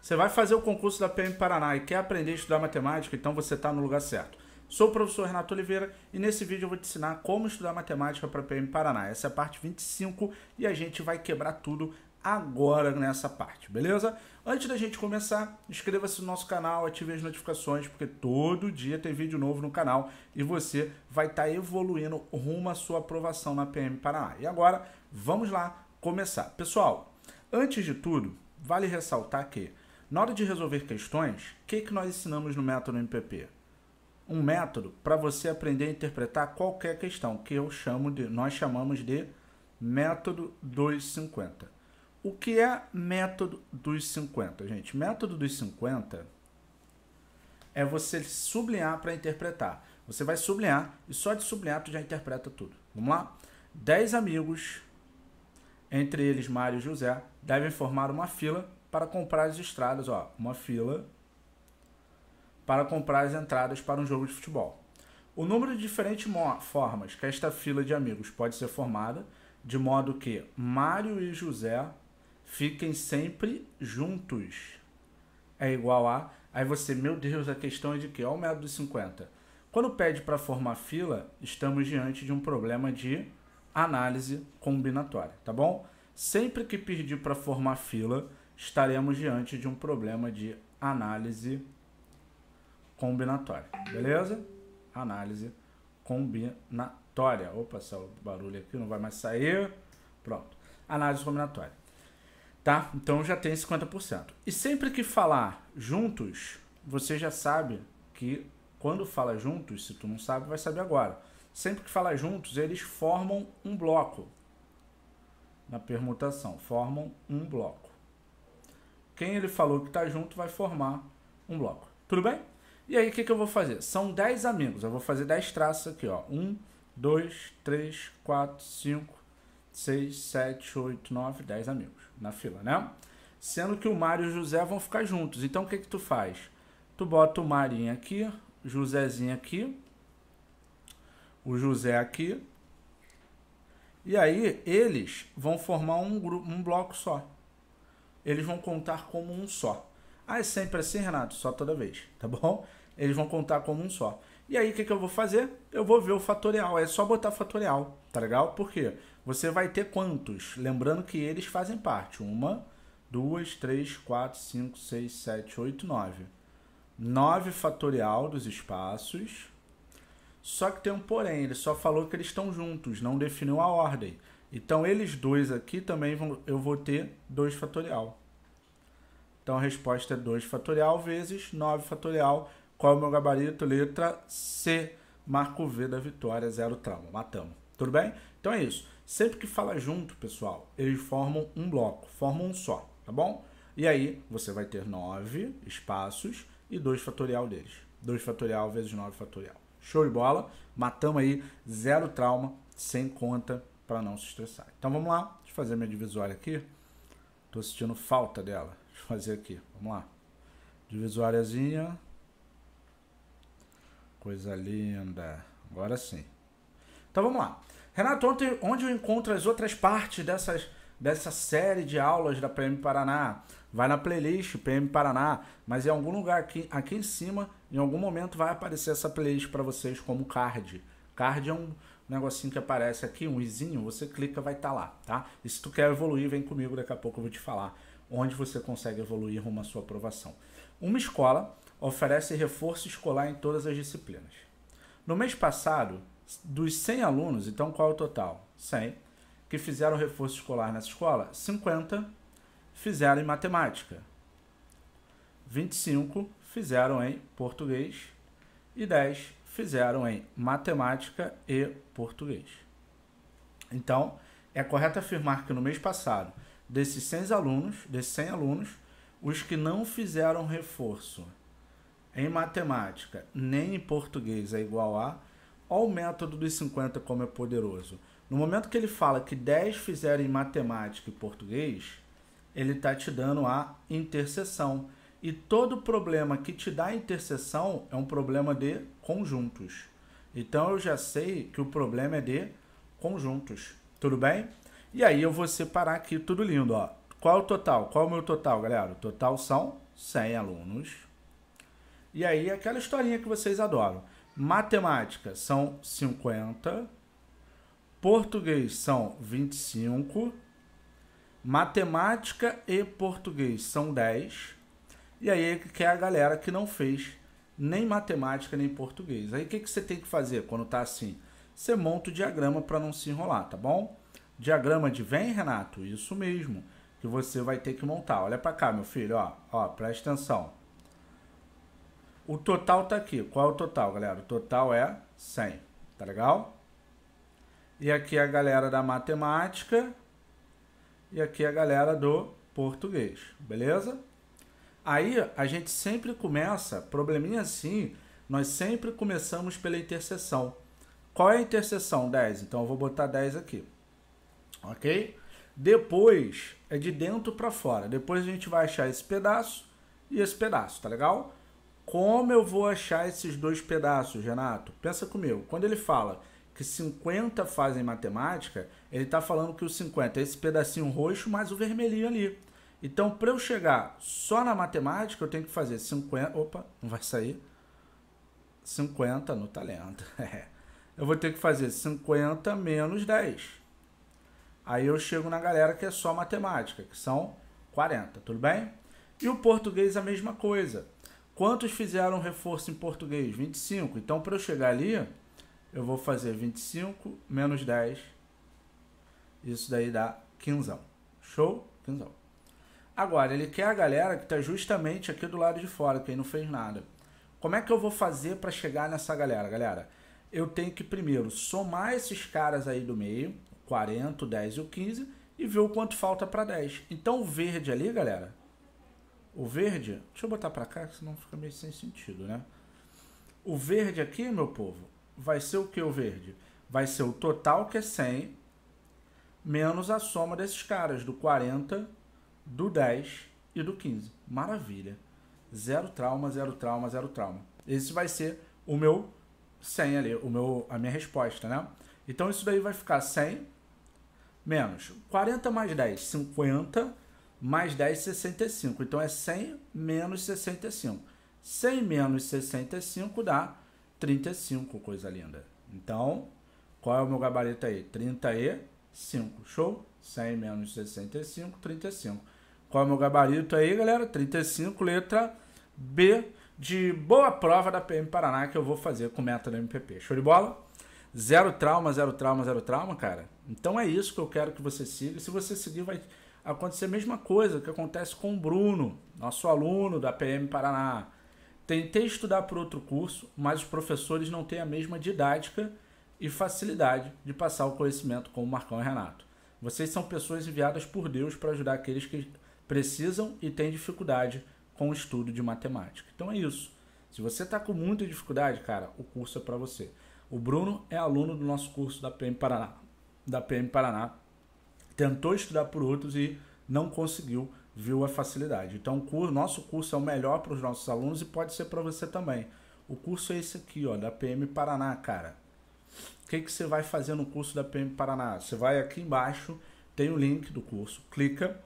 Você vai fazer o concurso da PM Paraná e quer aprender a estudar matemática, então você está no lugar certo. Sou o professor Renato Oliveira e nesse vídeo eu vou te ensinar como estudar matemática para a PM Paraná. Essa é a parte 25 e a gente vai quebrar tudo agora nessa parte, beleza? Antes da gente começar, inscreva-se no nosso canal, ative as notificações, porque todo dia tem vídeo novo no canal e você vai estar tá evoluindo rumo à sua aprovação na PM Paraná. E agora, vamos lá começar. Pessoal, antes de tudo, vale ressaltar que na hora de resolver questões, o que, que nós ensinamos no método MPP? Um método para você aprender a interpretar qualquer questão, que eu chamo de, nós chamamos de método dos O que é método dos 50, gente? Método dos 50 é você sublinhar para interpretar. Você vai sublinhar e só de sublinhar tu já interpreta tudo. Vamos lá? 10 amigos, entre eles Mário e José, devem formar uma fila para comprar as estradas, ó, uma fila para comprar as entradas para um jogo de futebol. O número de diferentes formas que esta fila de amigos pode ser formada, de modo que Mário e José fiquem sempre juntos. É igual a. Aí você, meu Deus, a questão é de que? Olha o método dos 50. Quando pede para formar fila, estamos diante de um problema de análise combinatória, tá bom? Sempre que pedir para formar fila, estaremos diante de um problema de análise combinatória. Beleza? Análise combinatória. Opa, saiu o barulho aqui, não vai mais sair. Pronto. Análise combinatória. Tá? Então já tem 50%. E sempre que falar juntos, você já sabe que quando fala juntos, se tu não sabe, vai saber agora. Sempre que falar juntos, eles formam um bloco na permutação, formam um bloco. Quem ele falou que está junto vai formar um bloco. Tudo bem? E aí, o que, que eu vou fazer? São 10 amigos. Eu vou fazer 10 traços aqui, ó. 1, 2, 3, 4, 5, 6, 7, 8, 9, 10 amigos na fila, né? Sendo que o Mário e o José vão ficar juntos. Então, o que, que tu faz? Tu bota o Marinho aqui, o Josézinho aqui, o José aqui. E aí, eles vão formar um, grupo, um bloco só eles vão contar como um só. Ah, é sempre assim, Renato? Só toda vez, tá bom? Eles vão contar como um só. E aí, o que, que eu vou fazer? Eu vou ver o fatorial. É só botar fatorial, tá legal? Por quê? Você vai ter quantos? Lembrando que eles fazem parte. Uma, duas, três, quatro, cinco, seis, sete, oito, nove. Nove fatorial dos espaços. Só que tem um porém, ele só falou que eles estão juntos, não definiu a ordem. Então, eles dois aqui também vão, eu vou ter 2 fatorial. Então, a resposta é 2 fatorial vezes 9 fatorial. Qual é o meu gabarito? Letra C. Marco V da vitória, zero trauma. Matamos. Tudo bem? Então é isso. Sempre que fala junto, pessoal, eles formam um bloco, formam um só, tá bom? E aí, você vai ter 9 espaços e 2 fatorial deles. 2 fatorial vezes 9 fatorial. Show de bola. Matamos aí, zero trauma, sem conta para não se estressar. Então vamos lá, deixa eu fazer minha divisória aqui. Estou sentindo falta dela. Deixa eu fazer aqui, vamos lá. Divisóriazinha. Coisa linda. Agora sim. Então vamos lá. Renato, ontem, onde eu encontro as outras partes dessas, dessa série de aulas da PM Paraná? Vai na playlist PM Paraná, mas em algum lugar aqui, aqui em cima, em algum momento vai aparecer essa playlist para vocês como card. Card é um, negocinho que aparece aqui, um izinho, você clica, vai estar tá lá, tá? E se tu quer evoluir, vem comigo, daqui a pouco eu vou te falar onde você consegue evoluir rumo à sua aprovação. Uma escola oferece reforço escolar em todas as disciplinas. No mês passado, dos 100 alunos, então qual é o total? 100, que fizeram reforço escolar nessa escola, 50 fizeram em matemática, 25 fizeram em português e 10 fizeram em matemática e português. Então, é correto afirmar que no mês passado, desses 100 alunos, desses 100 alunos, os que não fizeram reforço em matemática nem em português é igual a, o método dos 50 como é poderoso. No momento que ele fala que 10 fizeram em matemática e português, ele está te dando a interseção e todo problema que te dá interseção é um problema de conjuntos. Então eu já sei que o problema é de conjuntos. Tudo bem? E aí eu vou separar aqui tudo lindo, ó. Qual é o total? Qual é o meu total, galera? O total são 100 alunos. E aí aquela historinha que vocês adoram. Matemática são 50, português são 25, matemática e português são 10 e aí é que é a galera que não fez nem matemática nem português. Aí o que, que você tem que fazer quando tá assim? Você monta o diagrama para não se enrolar, tá bom? Diagrama de vem, Renato? Isso mesmo, que você vai ter que montar. Olha para cá, meu filho, ó, ó, presta atenção. O total tá aqui. Qual é o total, galera? O total é 100, tá legal? E aqui é a galera da matemática e aqui é a galera do português, beleza? Aí a gente sempre começa, probleminha assim, nós sempre começamos pela interseção. Qual é a interseção? 10. Então eu vou botar 10 aqui. Ok? Depois é de dentro para fora. Depois a gente vai achar esse pedaço e esse pedaço, tá legal? Como eu vou achar esses dois pedaços, Renato? Pensa comigo. Quando ele fala que 50 fazem matemática, ele está falando que o 50 é esse pedacinho roxo mais o vermelhinho ali. Então, para eu chegar só na matemática, eu tenho que fazer 50. Opa, não vai sair. 50 no talento. É. Eu vou ter que fazer 50 menos 10. Aí eu chego na galera que é só matemática, que são 40, tudo bem? E o português a mesma coisa. Quantos fizeram reforço em português? 25. Então, para eu chegar ali, eu vou fazer 25 menos 10. Isso daí dá 15. Show? 15. Agora, ele quer a galera que está justamente aqui do lado de fora, quem não fez nada. Como é que eu vou fazer para chegar nessa galera? Galera, eu tenho que primeiro somar esses caras aí do meio, 40, 10 e o 15, e ver o quanto falta para 10. Então o verde ali, galera, o verde, deixa eu botar para cá, senão fica meio sem sentido, né? O verde aqui, meu povo, vai ser o que o verde? Vai ser o total que é 100, menos a soma desses caras, do 40 do 10 e do 15. Maravilha. Zero trauma, zero trauma, zero trauma. Esse vai ser o meu 100 ali, o meu, a minha resposta, né? Então isso daí vai ficar 100 menos 40 mais 10, 50 mais 10, 65. Então é 100 menos 65. 100 menos 65 dá 35, coisa linda. Então, qual é o meu gabarito aí? 35, show? 100 menos 65, 35. Qual é o meu gabarito aí, galera? 35, letra B de boa prova da PM Paraná que eu vou fazer com meta da MPP. Show de bola? Zero trauma, zero trauma, zero trauma, cara. Então é isso que eu quero que você siga. Se você seguir, vai acontecer a mesma coisa que acontece com o Bruno, nosso aluno da PM Paraná. Tentei estudar por outro curso, mas os professores não têm a mesma didática e facilidade de passar o conhecimento como Marcão e Renato. Vocês são pessoas enviadas por Deus para ajudar aqueles que precisam e têm dificuldade com o estudo de matemática. Então é isso. Se você está com muita dificuldade, cara, o curso é para você. O Bruno é aluno do nosso curso da PM Paraná. Da PM Paraná. Tentou estudar por outros e não conseguiu, viu a facilidade. Então o nosso curso é o melhor para os nossos alunos e pode ser para você também. O curso é esse aqui, ó, da PM Paraná, cara. O que, que você vai fazer no curso da PM Paraná? Você vai aqui embaixo, tem o link do curso, clica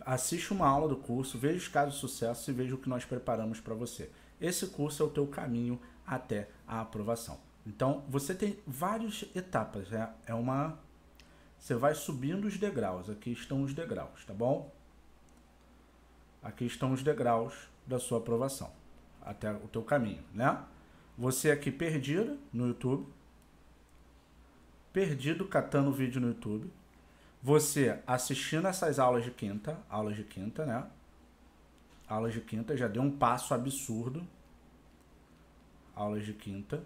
Assiste uma aula do curso, veja os casos de sucesso e veja o que nós preparamos para você. Esse curso é o teu caminho até a aprovação. Então, você tem várias etapas, né? é uma você vai subindo os degraus. Aqui estão os degraus, tá bom? Aqui estão os degraus da sua aprovação até o teu caminho, né? Você aqui perdido no YouTube, perdido catando vídeo no YouTube, você assistindo essas aulas de quinta, aulas de quinta, né? Aulas de quinta já deu um passo absurdo. Aulas de quinta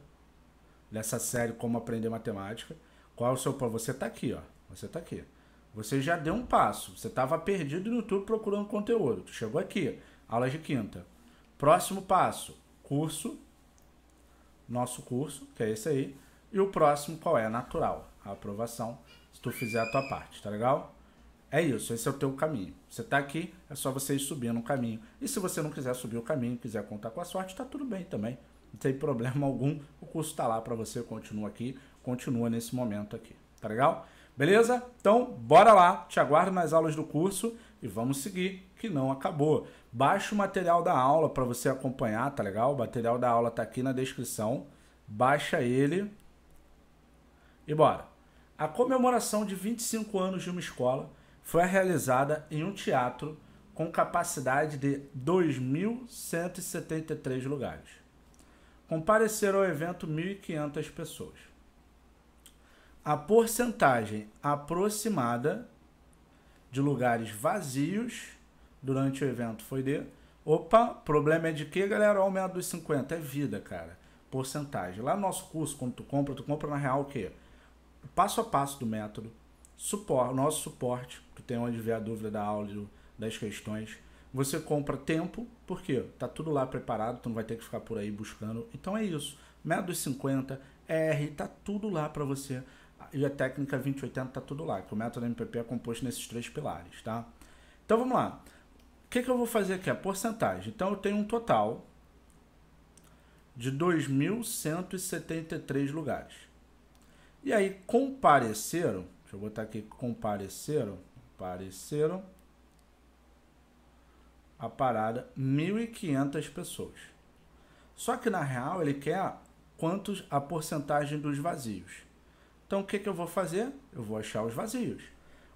dessa série Como Aprender Matemática. Qual é o seu ponto? Você tá aqui, ó. Você tá aqui. Você já deu um passo. Você tava perdido no YouTube procurando conteúdo. Tu chegou aqui, aulas de quinta. Próximo passo, curso. Nosso curso, que é esse aí. E o próximo qual é? Natural. A aprovação se tu fizer a tua parte, tá legal? É isso, esse é o teu caminho. Você tá aqui, é só você ir subindo o caminho. E se você não quiser subir o caminho, quiser contar com a sorte, tá tudo bem também. Não tem problema algum, o curso tá lá para você, continua aqui, continua nesse momento aqui, tá legal? Beleza? Então, bora lá, te aguardo nas aulas do curso e vamos seguir, que não acabou. Baixa o material da aula para você acompanhar, tá legal? O material da aula tá aqui na descrição. Baixa ele e bora. A comemoração de 25 anos de uma escola foi realizada em um teatro com capacidade de 2.173 lugares. Compareceram ao evento 1.500 pessoas. A porcentagem aproximada de lugares vazios durante o evento foi de. Opa, problema é de que, galera? Aumento dos 50 é vida, cara. Porcentagem. Lá no nosso curso, quando tu compra, tu compra na real o quê? passo a passo do método, supor, nosso suporte, que tem onde ver a dúvida da aula das questões. Você compra tempo, porque tá tudo lá preparado, tu não vai ter que ficar por aí buscando. Então é isso. Método 50, R, tá tudo lá para você. E a técnica 2080 tá tudo lá, que o método MPP é composto nesses três pilares, tá? Então vamos lá. O que, que eu vou fazer aqui? A porcentagem. Então eu tenho um total de 2.173 lugares. E aí compareceram, deixa eu botar aqui compareceram, apareceram a parada 1.500 pessoas. Só que na real ele quer quantos a porcentagem dos vazios. Então o que, que eu vou fazer? Eu vou achar os vazios.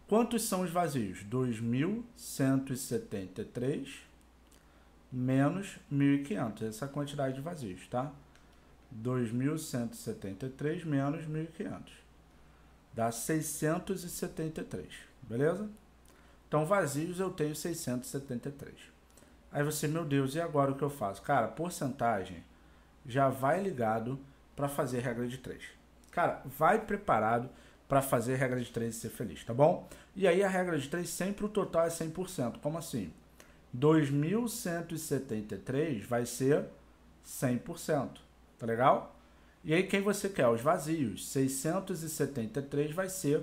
Quantos são os vazios? 2.173 menos 1.500, essa é quantidade de vazios, tá? 2.173 menos 1.500. Dá 673, beleza? Então, vazios eu tenho 673. Aí você, meu Deus, e agora o que eu faço? Cara, porcentagem já vai ligado para fazer regra de 3. Cara, vai preparado para fazer regra de 3 e ser feliz, tá bom? E aí a regra de 3 sempre o total é 100%. Como assim? 2.173 vai ser 100%. Tá legal? E aí quem você quer? Os vazios. 673 vai ser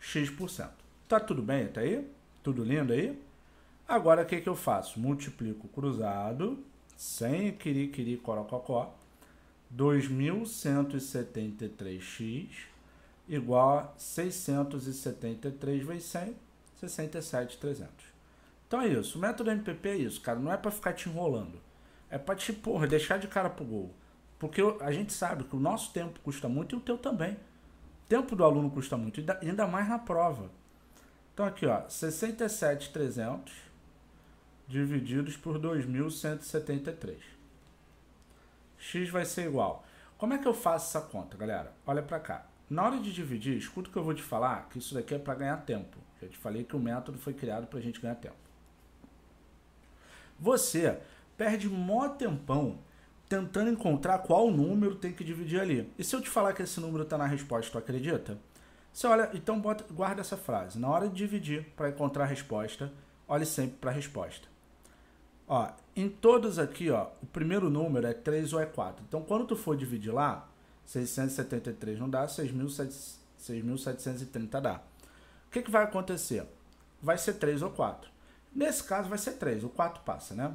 x%. Tá tudo bem até aí? Tudo lindo aí? Agora o que, que eu faço? Multiplico cruzado, sem quiri quiri corococó, 2173x igual a 673 vezes 100, 67,300. Então é isso. O método MPP é isso, cara. Não é para ficar te enrolando. É pra te, porra, deixar de cara pro gol. Porque a gente sabe que o nosso tempo custa muito e o teu também. O tempo do aluno custa muito, ainda mais na prova. Então aqui, ó, 67,300 divididos por 2.173. X vai ser igual. Como é que eu faço essa conta, galera? Olha para cá. Na hora de dividir, escuta o que eu vou te falar, que isso daqui é para ganhar tempo. Já te falei que o método foi criado para a gente ganhar tempo. Você perde mó tempão tentando encontrar qual número tem que dividir ali. E se eu te falar que esse número está na resposta, tu acredita? Você olha, então bota, guarda essa frase. Na hora de dividir para encontrar a resposta, olhe sempre para a resposta. Ó, em todos aqui, ó, o primeiro número é 3 ou é 4. Então, quando tu for dividir lá, 673 não dá, 6.730 dá. O que, que vai acontecer? Vai ser 3 ou 4. Nesse caso, vai ser 3. O 4 passa, né?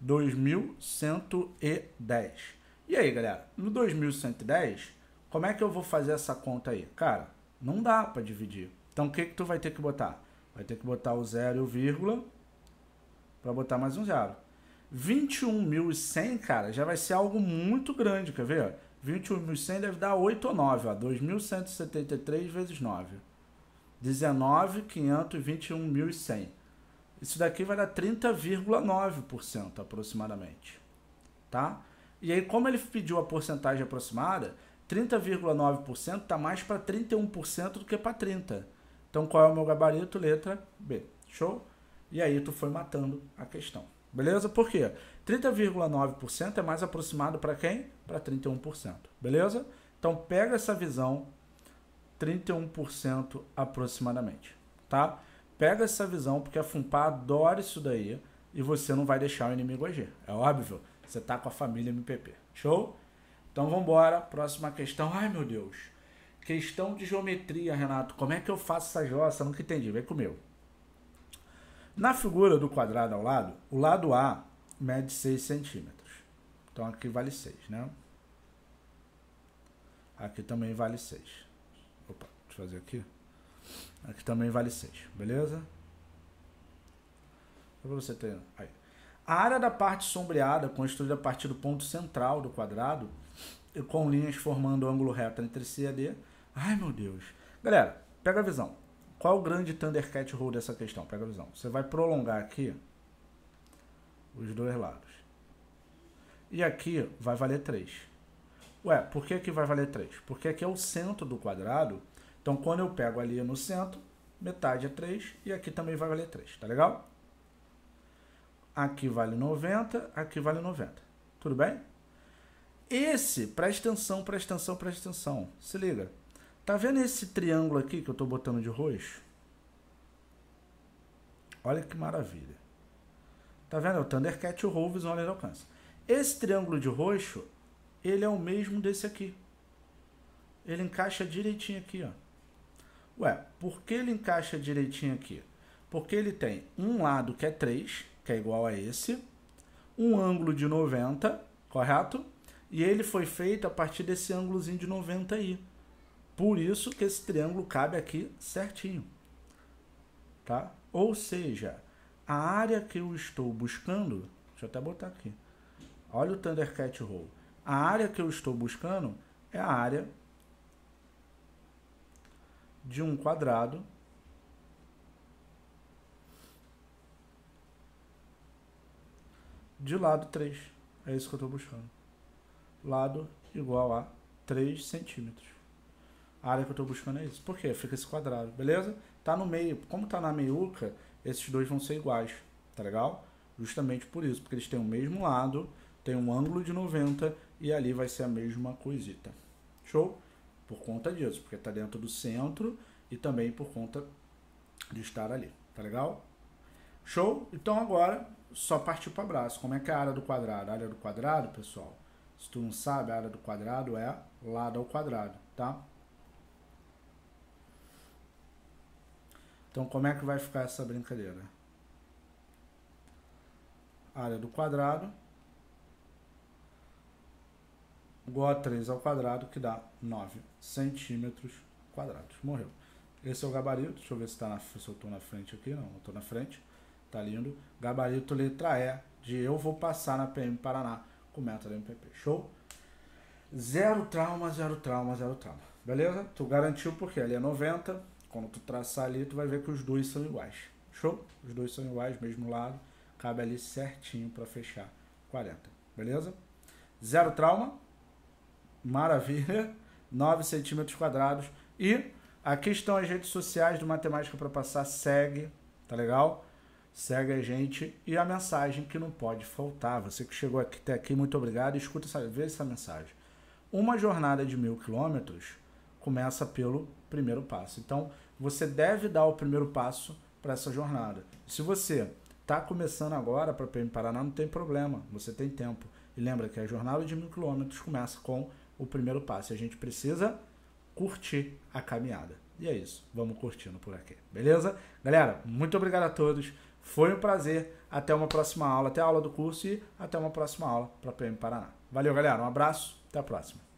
2110. E aí, galera, no 2110, como é que eu vou fazer essa conta aí? Cara, não dá para dividir. Então o que que tu vai ter que botar? Vai ter que botar o zero e o vírgula para botar mais um zero. 21.100, cara, já vai ser algo muito grande, quer ver? 21.100 deve dar 8 ou 9, ó. 2.173 vezes 9. 19.521.100. Isso daqui vai dar 30,9% aproximadamente, tá? E aí, como ele pediu a porcentagem aproximada, 30,9% está mais para 31% do que para 30%. Então, qual é o meu gabarito? Letra B. Show? E aí, tu foi matando a questão. Beleza? Por quê? 30,9% é mais aproximado para quem? Para 31%. Beleza? Então, pega essa visão, 31% aproximadamente. Tá? pega essa visão, porque a Fumpa adora isso daí, e você não vai deixar o inimigo agir. É óbvio, você tá com a família MPP. Show? Então vamos embora, próxima questão. Ai meu Deus. Questão de geometria, Renato. Como é que eu faço essa jossa? Nunca entendi. Vem comigo. Na figura do quadrado ao lado, o lado A mede 6 centímetros. Então aqui vale 6, né? Aqui também vale 6. Opa, deixa eu fazer aqui. Aqui também vale 6, beleza? Para você ter... Aí. A área da parte sombreada, construída a partir do ponto central do quadrado, com linhas formando ângulo reto entre si e D. Ai, meu Deus. Galera, pega a visão. Qual o grande Thundercat rule dessa questão? Pega a visão. Você vai prolongar aqui os dois lados. E aqui vai valer 3. Ué, por que aqui vai valer 3? Porque aqui é o centro do quadrado então, quando eu pego ali no centro, metade é 3 e aqui também vai valer 3, tá legal? Aqui vale 90, aqui vale 90, tudo bem? Esse, presta atenção, presta atenção, presta atenção, se liga. Tá vendo esse triângulo aqui que eu tô botando de roxo? Olha que maravilha. Tá vendo? É o Thundercat e o Rovers, Visão Além Alcance. Esse triângulo de roxo, ele é o mesmo desse aqui. Ele encaixa direitinho aqui, ó. Ué, por que ele encaixa direitinho aqui? Porque ele tem um lado que é 3, que é igual a esse, um ângulo de 90, correto? E ele foi feito a partir desse ângulozinho de 90 aí. Por isso que esse triângulo cabe aqui certinho. Tá? Ou seja, a área que eu estou buscando, deixa eu até botar aqui. Olha o Thundercat Roll. A área que eu estou buscando é a área de um quadrado de lado 3. É isso que eu estou buscando. Lado igual a 3 centímetros. A área que eu estou buscando é isso. Por quê? Fica esse quadrado, beleza? Tá no meio. Como tá na meiuca, esses dois vão ser iguais, tá legal? Justamente por isso, porque eles têm o mesmo lado, tem um ângulo de 90 e ali vai ser a mesma coisita. Show? por conta disso, porque está dentro do centro e também por conta de estar ali, tá legal? Show? Então agora só partir para braço. Como é que é a área do quadrado? A área do quadrado, pessoal, se tu não sabe, a área do quadrado é lado ao quadrado, tá? Então como é que vai ficar essa brincadeira? A área do quadrado igual a 3 ao quadrado, que dá 9 centímetros quadrados. Morreu. Esse é o gabarito, deixa eu ver se, tá na, se eu estou na frente aqui, não, estou na frente, tá lindo. Gabarito letra E, de eu vou passar na PM Paraná com meta MPP, show? Zero trauma, zero trauma, zero trauma, beleza? Tu garantiu porque ali é 90, quando tu traçar ali, tu vai ver que os dois são iguais, show? Os dois são iguais, mesmo lado, cabe ali certinho para fechar 40, beleza? Zero trauma, Maravilha. 9 centímetros quadrados. E aqui estão as redes sociais do Matemática para Passar. Segue, tá legal? Segue a gente. E a mensagem que não pode faltar. Você que chegou aqui, até aqui, muito obrigado. Escuta, essa, vê essa mensagem. Uma jornada de mil quilômetros começa pelo primeiro passo. Então, você deve dar o primeiro passo para essa jornada. Se você está começando agora para Paraná, não tem problema, você tem tempo. E lembra que a jornada de mil quilômetros começa com o primeiro passo. A gente precisa curtir a caminhada. E é isso. Vamos curtindo por aqui. Beleza? Galera, muito obrigado a todos. Foi um prazer. Até uma próxima aula. Até a aula do curso e até uma próxima aula para PM Paraná. Valeu, galera. Um abraço. Até a próxima.